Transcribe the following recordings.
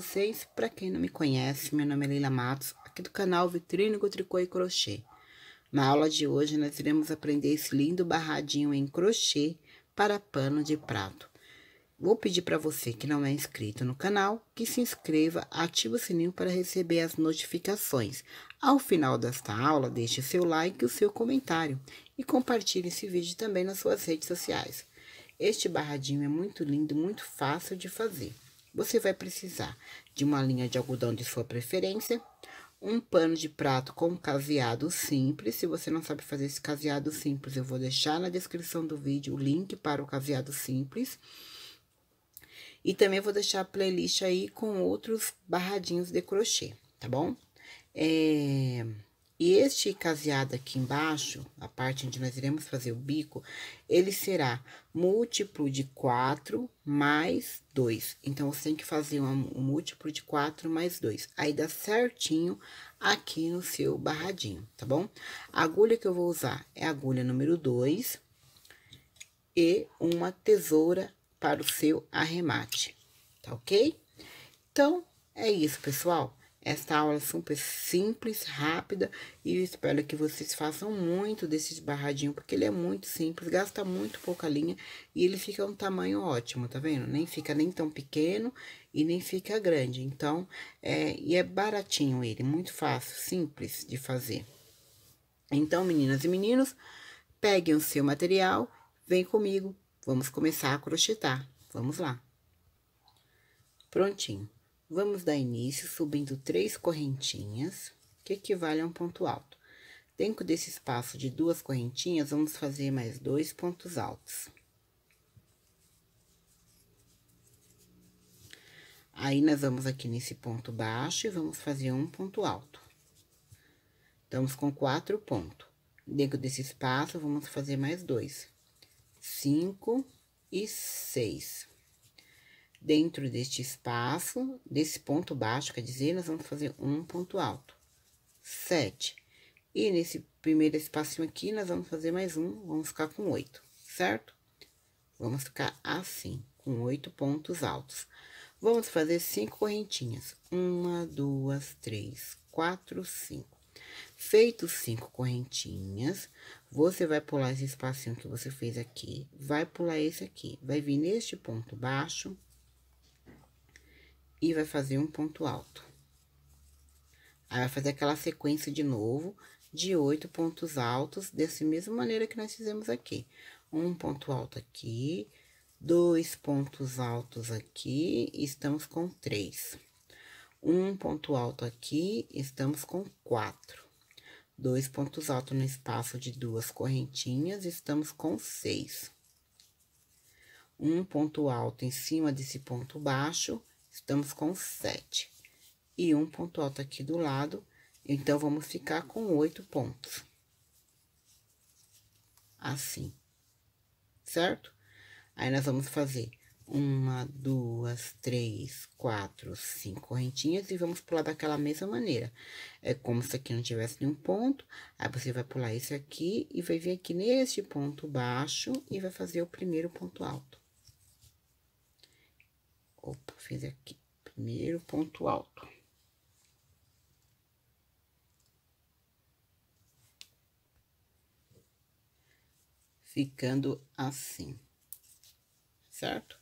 vocês. Para quem não me conhece, meu nome é Leila Matos, aqui do canal Vitrínico Tricô e Crochê. Na aula de hoje, nós iremos aprender esse lindo barradinho em crochê para pano de prato. Vou pedir para você que não é inscrito no canal, que se inscreva, ative o sininho para receber as notificações. Ao final desta aula, deixe seu like e o seu comentário e compartilhe esse vídeo também nas suas redes sociais. Este barradinho é muito lindo, muito fácil de fazer. Você vai precisar de uma linha de algodão de sua preferência, um pano de prato com caseado simples. Se você não sabe fazer esse caseado simples, eu vou deixar na descrição do vídeo o link para o caseado simples. E também vou deixar a playlist aí com outros barradinhos de crochê, tá bom? É... E este caseado aqui embaixo, a parte onde nós iremos fazer o bico, ele será múltiplo de 4 mais 2. Então, você tem que fazer um múltiplo de 4 mais 2. Aí, dá certinho aqui no seu barradinho, tá bom? A agulha que eu vou usar é a agulha número 2 e uma tesoura para o seu arremate, tá ok? Então, é isso, pessoal. Esta aula é super simples, rápida e eu espero que vocês façam muito desse esbarradinho, porque ele é muito simples, gasta muito pouca linha e ele fica um tamanho ótimo, tá vendo? Nem fica nem tão pequeno e nem fica grande, então, é, e é baratinho ele, muito fácil, simples de fazer. Então, meninas e meninos, peguem o seu material, vem comigo, vamos começar a crochetar, vamos lá. Prontinho. Vamos dar início subindo três correntinhas, que equivale a um ponto alto. Dentro desse espaço de duas correntinhas, vamos fazer mais dois pontos altos. Aí, nós vamos aqui nesse ponto baixo e vamos fazer um ponto alto. Estamos com quatro pontos. Dentro desse espaço, vamos fazer mais dois. Cinco e seis. Dentro deste espaço, desse ponto baixo, quer dizer, nós vamos fazer um ponto alto. Sete. E nesse primeiro espacinho aqui, nós vamos fazer mais um, vamos ficar com oito, certo? Vamos ficar assim, com oito pontos altos. Vamos fazer cinco correntinhas. Uma, duas, três, quatro, cinco. Feito cinco correntinhas, você vai pular esse espacinho que você fez aqui, vai pular esse aqui, vai vir neste ponto baixo, e vai fazer um ponto alto. Aí, vai fazer aquela sequência de novo de oito pontos altos, dessa mesma maneira que nós fizemos aqui. Um ponto alto aqui, dois pontos altos aqui, estamos com três. Um ponto alto aqui, estamos com quatro. Dois pontos altos no espaço de duas correntinhas, estamos com seis. Um ponto alto em cima desse ponto baixo, Estamos com 7. E um ponto alto aqui do lado, então, vamos ficar com oito pontos. Assim. Certo? Aí, nós vamos fazer uma, duas, três, quatro, cinco correntinhas e vamos pular daquela mesma maneira. É como se aqui não tivesse nenhum ponto, aí você vai pular esse aqui e vai vir aqui neste ponto baixo e vai fazer o primeiro ponto alto. Opa, fiz aqui. Primeiro ponto alto. Ficando assim. Certo?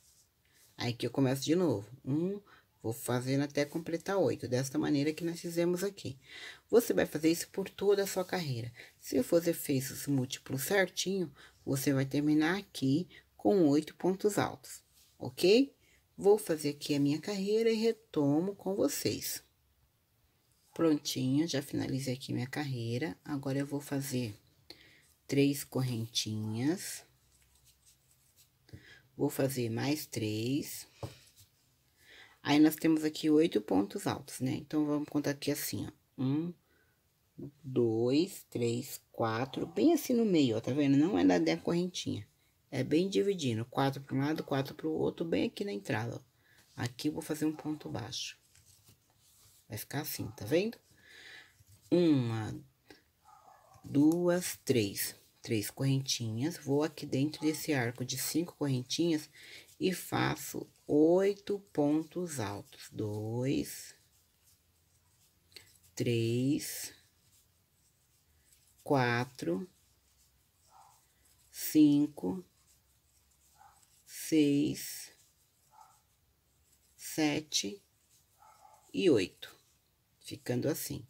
Aí que eu começo de novo. Um, vou fazendo até completar oito. Desta maneira que nós fizemos aqui. Você vai fazer isso por toda a sua carreira. Se você fez os múltiplos certinho, você vai terminar aqui com oito pontos altos. Ok? Vou fazer aqui a minha carreira e retomo com vocês. Prontinho, já finalizei aqui minha carreira. Agora, eu vou fazer três correntinhas. Vou fazer mais três. Aí, nós temos aqui oito pontos altos, né? Então, vamos contar aqui assim, ó. Um, dois, três, quatro, bem assim no meio, ó, tá vendo? Não é da correntinha é bem dividindo, quatro para um lado, quatro para o outro, bem aqui na entrada, ó. Aqui vou fazer um ponto baixo. Vai ficar assim, tá vendo? Uma, duas, três. Três correntinhas. Vou aqui dentro desse arco de cinco correntinhas e faço oito pontos altos. Dois, três, quatro, cinco, seis, sete e oito, ficando assim.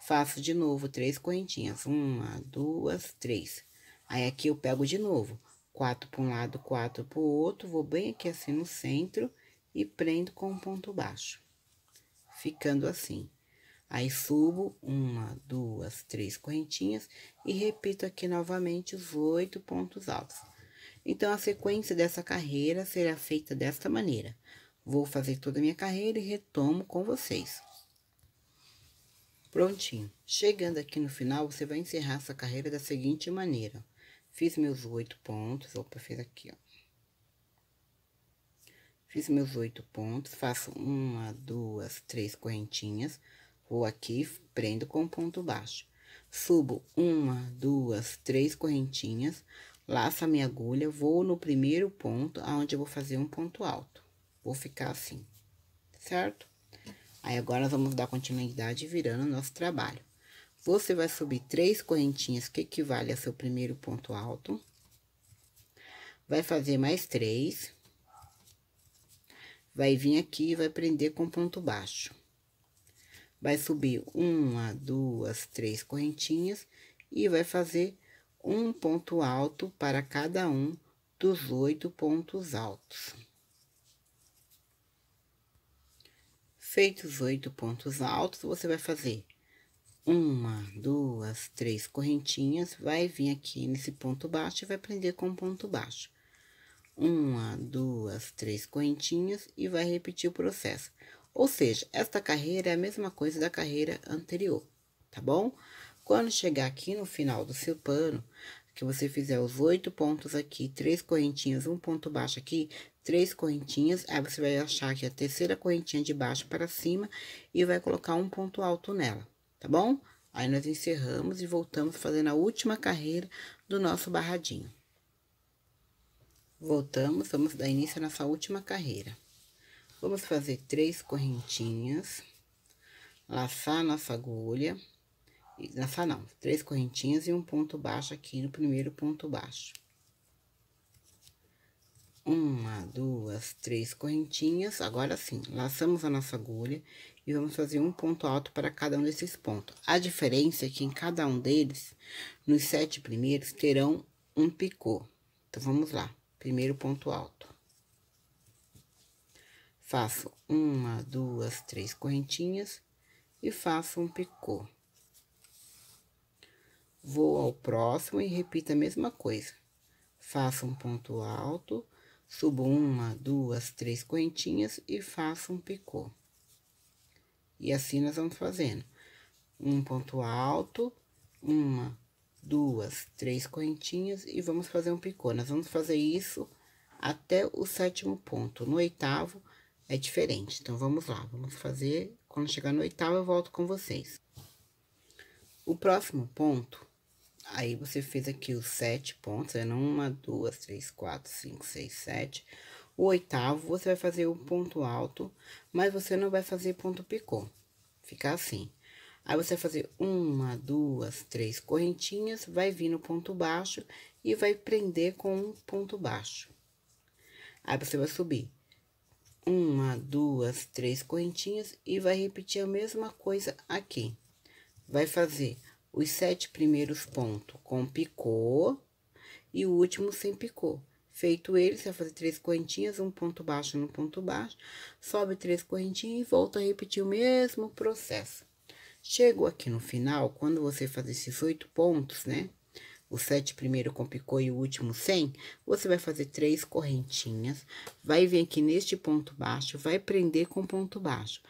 Faço de novo três correntinhas, uma, duas, três. Aí, aqui eu pego de novo, quatro para um lado, quatro para o outro, vou bem aqui assim no centro e prendo com um ponto baixo, ficando assim. Aí, subo uma, duas, três correntinhas e repito aqui novamente os oito pontos altos. Então, a sequência dessa carreira será feita desta maneira. Vou fazer toda a minha carreira e retomo com vocês. Prontinho. Chegando aqui no final, você vai encerrar essa carreira da seguinte maneira. Fiz meus oito pontos, opa, fiz aqui, ó. Fiz meus oito pontos, faço uma, duas, três correntinhas, vou aqui, prendo com ponto baixo. Subo uma, duas, três correntinhas, Laço a minha agulha, vou no primeiro ponto, aonde eu vou fazer um ponto alto. Vou ficar assim, certo? Aí, agora, nós vamos dar continuidade virando o nosso trabalho. Você vai subir três correntinhas, que equivale a seu primeiro ponto alto. Vai fazer mais três. Vai vir aqui e vai prender com ponto baixo. Vai subir uma, duas, três correntinhas e vai fazer um ponto alto para cada um dos oito pontos altos. Feitos oito pontos altos, você vai fazer uma, duas, três correntinhas, vai vir aqui nesse ponto baixo e vai prender com ponto baixo. Uma, duas, três correntinhas e vai repetir o processo. Ou seja, esta carreira é a mesma coisa da carreira anterior, tá bom? Quando chegar aqui no final do seu pano, que você fizer os oito pontos aqui, três correntinhas, um ponto baixo aqui, três correntinhas, aí você vai achar aqui a terceira correntinha de baixo para cima e vai colocar um ponto alto nela, tá bom? Aí, nós encerramos e voltamos fazendo a última carreira do nosso barradinho. Voltamos, vamos dar início à nossa última carreira. Vamos fazer três correntinhas, laçar nossa agulha, Laçar não, três correntinhas e um ponto baixo aqui no primeiro ponto baixo. Uma, duas, três correntinhas. Agora sim, laçamos a nossa agulha e vamos fazer um ponto alto para cada um desses pontos. A diferença é que em cada um deles, nos sete primeiros, terão um picô. Então, vamos lá. Primeiro ponto alto. Faço uma, duas, três correntinhas e faço um picô. Vou ao próximo e repito a mesma coisa. Faço um ponto alto, subo uma, duas, três correntinhas e faço um picô. E assim nós vamos fazendo. Um ponto alto, uma, duas, três correntinhas e vamos fazer um picô. Nós vamos fazer isso até o sétimo ponto. No oitavo é diferente. Então, vamos lá, vamos fazer. Quando chegar no oitavo, eu volto com vocês. O próximo ponto Aí você fez aqui os sete pontos, é uma, duas, três, quatro, cinco, seis, sete. O oitavo, você vai fazer o um ponto alto, mas você não vai fazer ponto picô. Fica assim. Aí, você vai fazer uma, duas, três correntinhas, vai vir no ponto baixo e vai prender com um ponto baixo. Aí, você vai subir uma, duas, três correntinhas e vai repetir a mesma coisa aqui. Vai fazer os sete primeiros pontos com picô e o último sem picô. Feito ele, você vai fazer três correntinhas, um ponto baixo no um ponto baixo, sobe três correntinhas e volta a repetir o mesmo processo. Chegou aqui no final, quando você fazer esses oito pontos, né? O sete primeiro com picô e o último sem, você vai fazer três correntinhas, vai vir aqui neste ponto baixo, vai prender com ponto baixo.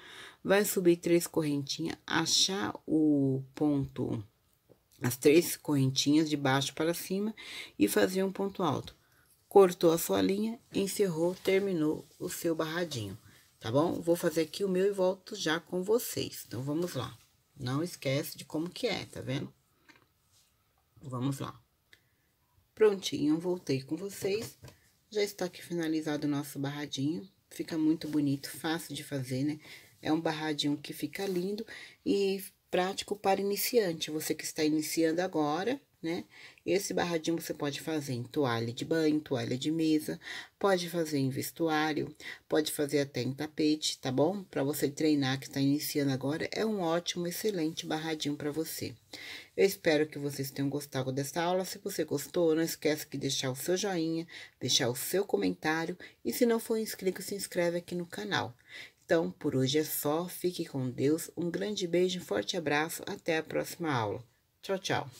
Vai subir três correntinhas, achar o ponto as três correntinhas de baixo para cima e fazia um ponto alto. Cortou a sua linha, encerrou, terminou o seu barradinho, tá bom? Vou fazer aqui o meu e volto já com vocês. Então, vamos lá. Não esquece de como que é, tá vendo? Vamos lá. Prontinho, voltei com vocês. Já está aqui finalizado o nosso barradinho. Fica muito bonito, fácil de fazer, né? É um barradinho que fica lindo e prático para iniciante. Você que está iniciando agora, né? Esse barradinho você pode fazer em toalha de banho, toalha de mesa, pode fazer em vestuário, pode fazer até em tapete, tá bom? Para você treinar que está iniciando agora, é um ótimo, excelente barradinho para você. Eu espero que vocês tenham gostado dessa aula. Se você gostou, não esquece de deixar o seu joinha, deixar o seu comentário e se não for inscrito, se inscreve aqui no canal. Então, por hoje é só. Fique com Deus. Um grande beijo, um forte abraço. Até a próxima aula. Tchau, tchau.